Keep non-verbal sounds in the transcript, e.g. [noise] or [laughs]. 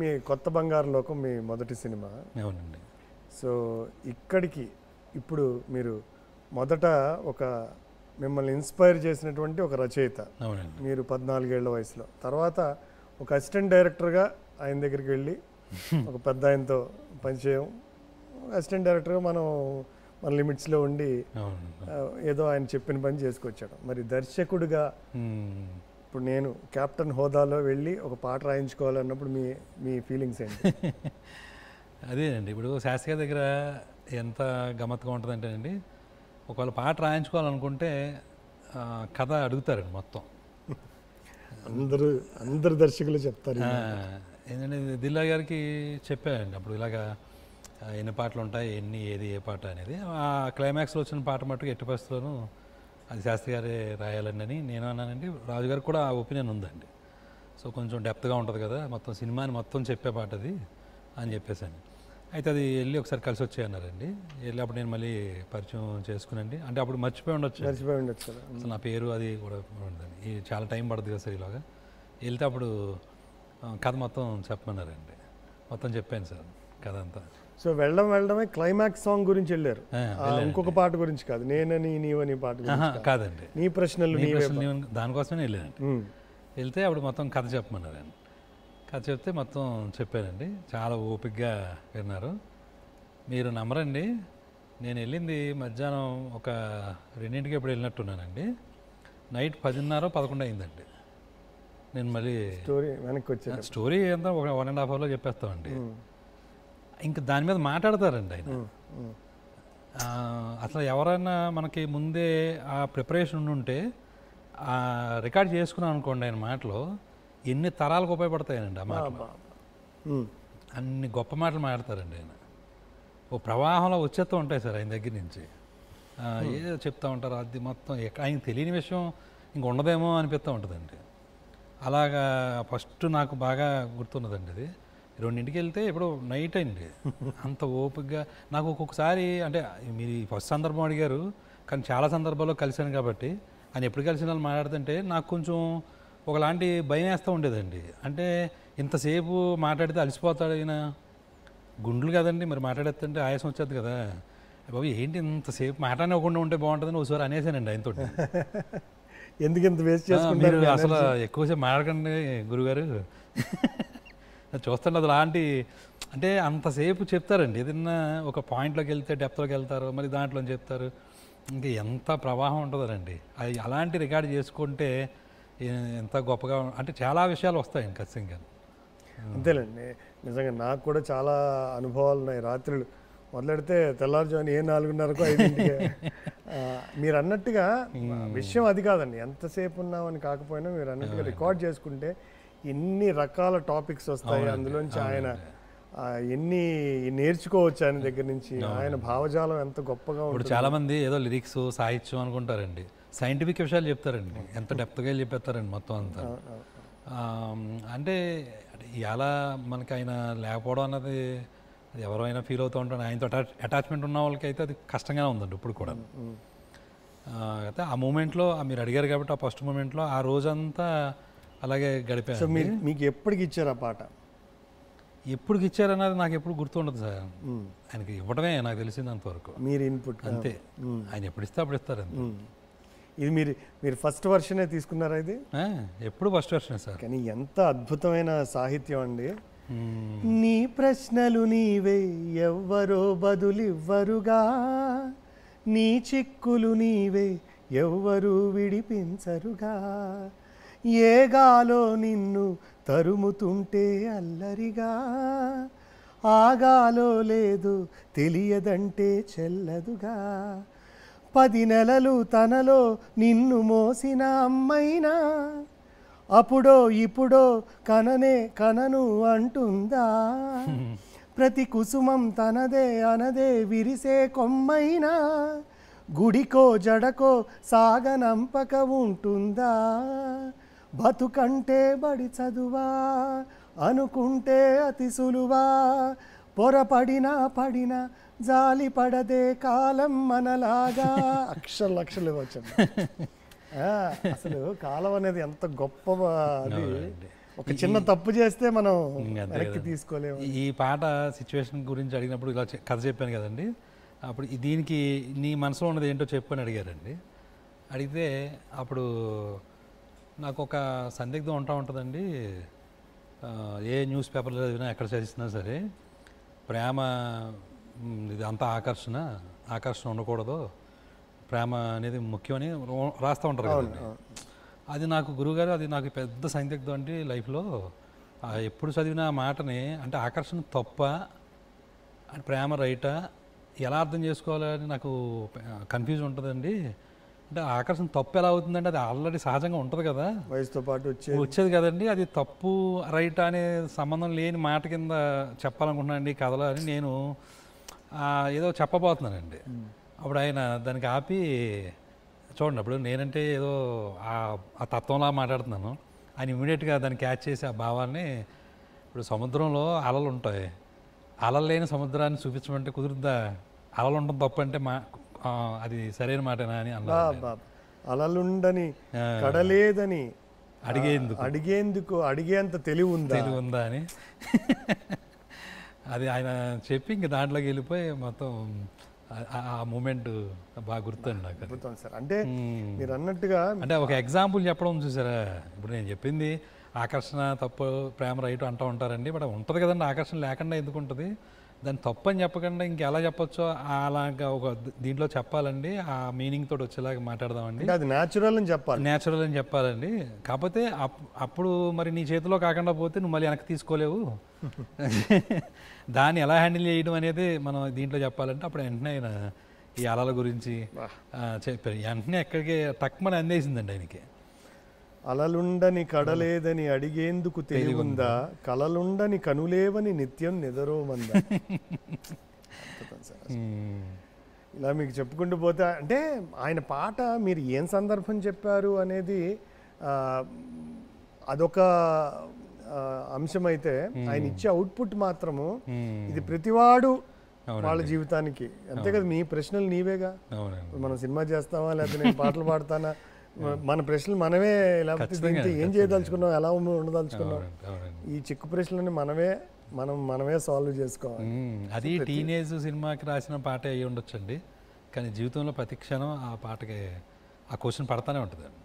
మీ కొత్త బంగారు లోకం మీ మొదటి సినిమా అవునండి సో ఇక్కడికి ఇప్పుడు మీరు మొదట ఒక మిమ్మల్ని ఇన్స్పైర్ చేసినటువంటి ఒక రచయిత మీరు పద్నాలుగేళ్ల వయసులో తర్వాత ఒక అసిస్టెంట్ డైరెక్టర్గా ఆయన దగ్గరికి వెళ్ళి [laughs] ఒక పెద్ద ఆయనతో పనిచేయం అసిస్టెంట్ డైరెక్టర్గా మనం మన లిమిట్స్లో ఉండి ఏదో ఆయన చెప్పిన పని చేసుకొచ్చాడు మరి దర్శకుడిగా ఇప్పుడు నేను కెప్టెన్ హోదాలో వెళ్ళి ఒక పాట రాయించుకోవాలన్నప్పుడు మీ మీ ఫీలింగ్స్ ఏంటి [laughs] అదేనండి ఇప్పుడు శాస్త్రీయ దగ్గర ఎంత గమ్మత్తుగా ఉంటుందంటే అండి ఒకవేళ పాట రాయించుకోవాలనుకుంటే కథ అడుగుతారండి మొత్తం [laughs] అందరూ అందరు దర్శకులు చెప్తారు ఏంటంటే దిల్లా గారికి చెప్పానండి అప్పుడు ఇలాగా ఎన్ని పాటలు ఉంటాయి ఎన్ని ఏది ఏ పాట అనేది ఆ క్లైమాక్స్లో వచ్చిన పాట మట్టుకు ఎట్టి పరిస్థితుల్లోనూ అది శాస్త్రి గారే రాయాలండి అని నేను అన్నానండి రాజుగారు కూడా ఆ ఒపీనియన్ ఉందండి సో కొంచెం డెప్త్గా ఉంటుంది కదా మొత్తం సినిమాని మొత్తం చెప్పే పాట అది అని చెప్పేసాను అయితే అది వెళ్ళి ఒకసారి కలిసి వచ్చాయన్నారండి వెళ్ళి అప్పుడు నేను మళ్ళీ పరిచయం చేసుకునండి అంటే అప్పుడు మర్చిపోయి ఉండొచ్చు మర్చిపోయి ఉండొచ్చు అసలు నా పేరు అది కూడా ఉండదండి ఈ చాలా టైం పడుతుంది కదా సార్ ఇలాగా వెళ్తే అప్పుడు కథ మొత్తం చెప్పమన్నారండి మొత్తం చెప్పాను సార్ కథ అంతా సో వెళ్ళడం వెళ్ళడమే క్లైమాక్స్ సాంగ్ గురించి వెళ్ళారు ఇంకొక పాట గురించి కాదు నేనని నీవని పాట కాదండి నీ ప్రశ్నలు దానికోసమే వెళ్ళానండి వెళ్తే అప్పుడు మొత్తం కథ చెప్పమన్నారు ఆయన కథ చెప్తే మొత్తం చెప్పారండి చాలా ఓపిక్గా విన్నారు మీరు నమ్మరండి నేను వెళ్ళింది మధ్యాహ్నం ఒక రెండింటికి ఎప్పుడు వెళ్ళినట్టున్నానండి నైట్ పదిన్నర పదకొండు అయిందండి నేను మళ్ళీ స్టోరీ వెనక్కి వచ్చాను స్టోరీ అంతా ఒక వన్ అండ్ హాఫ్ అవర్లో చెప్పేస్తామండి ఇంకా దాని మీద మాట్లాడతారండి ఆయన అసలు ఎవరైనా మనకి ముందే ఆ ప్రిపరేషన్ ఆ రికార్డ్ చేసుకున్నాం అనుకోండి ఆయన మాటలు ఎన్ని తరాలకు ఉపయోగపడతాయనండి ఆ మాటలు అన్ని గొప్ప మాటలు మాట్లాడతారండి ఆయన ఓ ప్రవాహంలో వచ్చేస్తూ ఉంటాయి సార్ ఆయన దగ్గర నుంచి ఏదో చెప్తా ఉంటారు అది మొత్తం ఆయన తెలియని విషయం ఇంక ఉండదేమో అనిపిస్తూ ఉంటుందండి అలాగా ఫస్ట్ నాకు బాగా గుర్తున్నదండి అది రెండింటికి వెళ్తే ఇప్పుడు నైట్ అయింది అంత ఓపిక్గా నాకు ఒక్కొక్కసారి అంటే మీరు ఫస్ట్ సందర్భం అడిగారు కానీ చాలా సందర్భాల్లో కలిశాను కాబట్టి ఆయన ఎప్పుడు కలిసిన వాళ్ళు మాట్లాడుతుంటే నాకు కొంచెం ఒకలాంటి భయం వేస్తూ ఉండేదండి అంటే ఇంతసేపు మాట్లాడితే అలసిపోతాడు ఆయన గుండెలు కదండి మరి మాట్లాడేస్తుంటే ఆయాసం వచ్చేది కదా బాబు ఏంటి ఇంతసేపు మాట్లాడనివ్వకుండా ఉంటే బాగుంటుందని ఒకసారి అనేసానండి ఆయనతో [laughs] ఎందుకు ఇంత వేస్ట్ చేస్తున్నారు అసలు ఎక్కువసేపు మాట్లాడకండి గురుగారు చూస్తుంటే అది లాంటి అంటే అంతసేపు చెప్తారండి ఏదైనా ఒక పాయింట్లోకి వెళ్తే డెప్త్లోకి వెళ్తారు మరి దాంట్లో చెప్తారు ఇంకా ఎంత ప్రవాహం ఉంటుందండి అది అలాంటి రికార్డ్ చేసుకుంటే ఎంత గొప్పగా అంటే చాలా విషయాలు వస్తాయి ఇంకా సింగల్ అంతేలేండి నిజంగా నాకు కూడా చాలా అనుభవాలు ఉన్నాయి రాత్రులు మొదలెడితే తెల్లారుజామున ఏ నాలుగున్నరకు ఐదింటికి మీరు అన్నట్టుగా విషయం అది కాదండి ఎంతసేపు ఉన్నామని కాకపోయినా మీరు అన్నట్టుగా రికార్డ్ చేసుకుంటే ఎన్ని రకాల టాపిక్స్ వస్తాయి అందులోంచి ఆయన ఎన్ని నేర్చుకోవచ్చు ఆయన దగ్గర నుంచి ఆయన భావజాలం ఎంత గొప్పగా ఇప్పుడు చాలా మంది ఏదో లిరిక్స్ సాహిత్యం అనుకుంటారండి సైంటిఫిక్ విషయాలు చెప్తారండి ఎంత డెప్త్గా చెప్పేస్తారండి మొత్తం అంతా అంటే ఎలా మనకి ఆయన లేకపోవడం అన్నది ఎవరైనా ఫీల్ అవుతూ ఉంటాను ఆయనతో అటాచ్ అటాచ్మెంట్ ఉన్న వాళ్ళకి అయితే అది కష్టంగానే ఉందండి ఇప్పుడు కూడా అయితే ఆ మూమెంట్లో మీరు అడిగారు కాబట్టి ఆ ఫస్ట్ మూమెంట్లో ఆ రోజంతా అలాగే గడిపా సో మీరు మీకు ఎప్పటికి ఇచ్చారు ఆ పాట ఎప్పటికి ఇచ్చారన్నది నాకు ఎప్పుడు గుర్తుండదు సార్ ఆయనకి ఇవ్వడమే నాకు తెలిసింది అంతవరకు మీరు ఇన్పుట్ అంతే ఆయన ఎప్పుడు ఇస్తే అప్పుడు ఇస్తారు ఇది మీరు మీరు ఫస్ట్ వర్షనే తీసుకున్నారా ఇది ఎప్పుడు ఫస్ట్ వర్షన్ సార్ కానీ ఎంత అద్భుతమైన సాహిత్యం అండి నీ ప్రశ్నలు నీవే ఎవ్వరో బదులివ్వరుగా నీ చిక్కులు నీవే ఎవ్వరూ విడిపించరుగా ఏగాలో నిన్ను తరుముతుంటే అల్లరిగా ఆగాలో లేదు తెలియదంటే చెల్లదుగా పది నెలలు తనలో నిన్ను మోసిన అమ్మైనా అప్పుడో ఇప్పుడో కననే కనను అంటుందా ప్రతి కుసుమం తనదే అనదే విరిసే కొమ్మైనా గుడికో జడకో సాగనంపక ఉంటుందా బతుకంటే బడి చదువా అనుకుంటే అతి సులువా పొరపడినా పడినా జాలి పడదే కాలం మనలాగా లక్షలు లక్షలు ఇవ్వచ్చండి అసలు కాలం అనేది ఎంత గొప్ప ఒక చిన్న తప్పు చేస్తే మనం తీసుకోలేము ఈ పాట సిచ్యువేషన్ గురించి అడిగినప్పుడు ఇలా కథ చెప్పాను కదండి అప్పుడు దీనికి నీ మనసులో ఉన్నది ఏంటో అని అడిగారండి అడిగితే అప్పుడు నాకు ఒక సందిగ్ధం ఉంటా ఉంటుందండి ఏ న్యూస్ పేపర్లో చదివినా ఎక్కడ చదివినా సరే ప్రేమ ఇది అంతా ఆకర్షణ ఆకర్షణ ఉండకూడదు ప్రేమ అనేది ముఖ్యమని రాస్తూ ఉంటారు కదండి అది నాకు గురువుగారు అది నాకు పెద్ద సందిగ్ధం అండి లైఫ్లో ఎప్పుడు చదివిన మాటని అంటే ఆకర్షణ తప్ప ప్రేమ రైటా ఎలా అర్థం చేసుకోవాలని నాకు కన్ఫ్యూజ్ ఉంటుందండి అంటే ఆకర్షణ తప్పు ఎలా అవుతుందంటే అది ఆల్రెడీ సహజంగా ఉంటుంది కదా వయసుతో పాటు వచ్చేది వచ్చేది కదండి అది తప్పు రైట్ అనే సంబంధం లేని మాట కింద చెప్పాలనుకుంటున్నానండి కథలో అని నేను ఏదో చెప్పబోతున్నానండి అప్పుడు ఆయన దానికి ఆపి చూడండి అప్పుడు నేనంటే ఏదో ఆ తత్వంలా మాట్లాడుతున్నాను ఆయన ఇమీడియట్గా దాన్ని క్యాచ్ చేసి ఆ భావాన్ని ఇప్పుడు సముద్రంలో అలలు ఉంటాయి అలలు లేని సముద్రాన్ని చూపించమంటే కుదురుద్దా అలలు ఉండడం తప్పు అంటే మా అది సరైన మాట అని అలలుండని కడలేదని అడిగేందుకు అడిగేందుకు అడిగేంత తెలివి ఉందా తెలివి ఉందా అని అది ఆయన చెప్పి ఇంక దాంట్లోకి వెళ్ళిపోయి మొత్తం ఆ మూమెంట్ బాగా గుర్తుంది నాకు గుర్తుంది సార్ అంటే మీరు అన్నట్టుగా అంటే ఒక ఎగ్జాంపుల్ చెప్పడం చూసారా ఇప్పుడు నేను చెప్పింది ఆకర్షణ తప్పు ప్రేమ రైట్ అంటూ ఉంటారండి బట్ ఉంటుంది కదండి ఆకర్షణ లేకుండా ఎందుకు ఉంటుంది దాన్ని తప్పని చెప్పకుండా ఇంకెలా చెప్పొచ్చో అలాగా ఒక దీంట్లో చెప్పాలండి ఆ మీనింగ్ తోటి వచ్చేలాగా మాట్లాడదామండి అది న్యాచురల్ అని చెప్పాలి న్యాచురల్ అని చెప్పాలండి కాకపోతే అప్పుడు మరి నీ చేతిలో కాకుండా పోతే నువ్వు మళ్ళీ వెనక్కి తీసుకోలేవు దాన్ని ఎలా హ్యాండిల్ చేయడం అనేది మనం దీంట్లో చెప్పాలంటే అప్పుడు వెంటనే ఈ అలల గురించి చెప్పారు వెంటనే ఎక్కడికి తక్కువ అందేసిందండి ఆయనకి అలలుండని కడలేదని అడిగేందుకు తెలివుందా కలలుండని కనులేవని నిత్యం నిదరోమందా [laughs] ఇలా మీకు చెప్పుకుంటూ పోతే అంటే ఆయన పాట మీరు ఏం సందర్భం చెప్పారు అనేది అదొక అంశం అయితే ఆయన ఇచ్చే అవుట్పుట్ మాత్రము ఇది ప్రతివాడు వాళ్ళ జీవితానికి అంతే కదా మీ ప్రశ్నలు నీవేగా మనం సినిమా చేస్తామా లేకపోతే నేను పాటలు పాడతానా మన ప్రశ్నలు మనమే ఇలా ఏం చేయదలుచుకున్నాం ఎలా ఉండదలుచుకున్నాం ఈ చిక్కు ప్రశ్నలని మనమే మనం మనమే సాల్వ్ చేసుకోవాలి అది టీనేజ్ సినిమాకి రాసిన పాట అయ్యి ఉండొచ్చండి కానీ జీవితంలో ప్రతి క్షణం ఆ పాటకి ఆ క్వశ్చన్ పడతానే ఉంటుంది